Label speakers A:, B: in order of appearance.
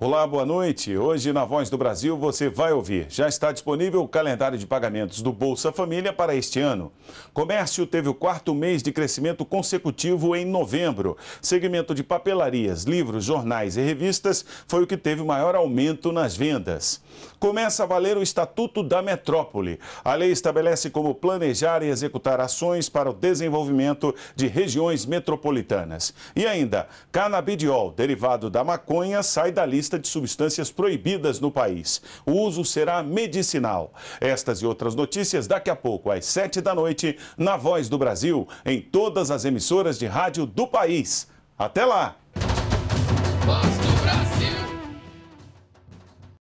A: Olá, boa noite. Hoje na Voz do Brasil você vai ouvir. Já está disponível o calendário de pagamentos do Bolsa Família para este ano. Comércio teve o quarto mês de crescimento consecutivo em novembro. Segmento de papelarias, livros, jornais e revistas foi o que teve maior aumento nas vendas. Começa a valer o Estatuto da Metrópole. A lei estabelece como planejar e executar ações para o desenvolvimento de regiões metropolitanas. E ainda, canabidiol, derivado da maconha, sai da lista lista de substâncias proibidas no país. O uso será medicinal. Estas e outras notícias daqui a pouco, às 7 da noite, na Voz do Brasil, em todas as emissoras de rádio do país. Até lá!